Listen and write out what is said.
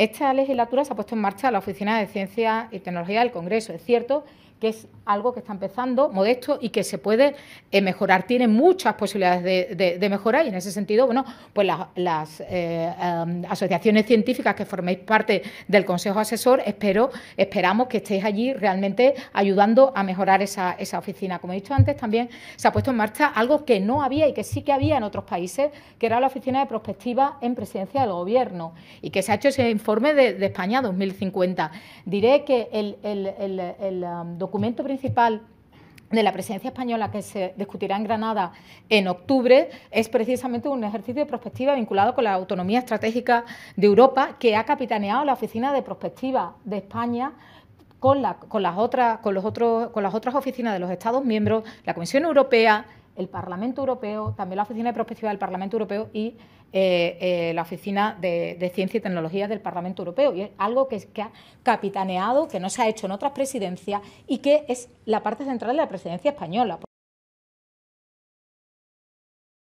Esta legislatura se ha puesto en marcha la Oficina de Ciencia y Tecnología del Congreso. Es cierto que es algo que está empezando modesto y que se puede eh, mejorar. Tiene muchas posibilidades de, mejorar y en ese sentido, bueno, pues las, eh, eh, asociaciones científicas que forméis parte del Consejo Asesor, espero, esperamos que estéis allí realmente ayudando a mejorar esa, esa oficina. Como he dicho antes, también se ha puesto en marcha algo que no había y que sí que había en otros países, que era la Oficina de Prospectiva en Presidencia del Gobierno y que se ha hecho ese informe informe de, España 2050. Diré que el, um, documento principal de la presidencia española que se discutirá en Granada en octubre es precisamente un ejercicio de prospectiva vinculado con la autonomía estratégica de Europa que ha capitaneado la Oficina de Prospectiva de España la, con, las otras, con, los otros, con las otras oficinas de los Estados miembros, la Comisión Europea, el Parlamento Europeo, también la Oficina de Prospectiva del Parlamento Europeo y eh, eh, la Oficina de, Ciencia y Tecnología del Parlamento Europeo. Y es algo que, que, ha capitaneado, que no se ha hecho en otras presidencias y que es la parte central de la presidencia española.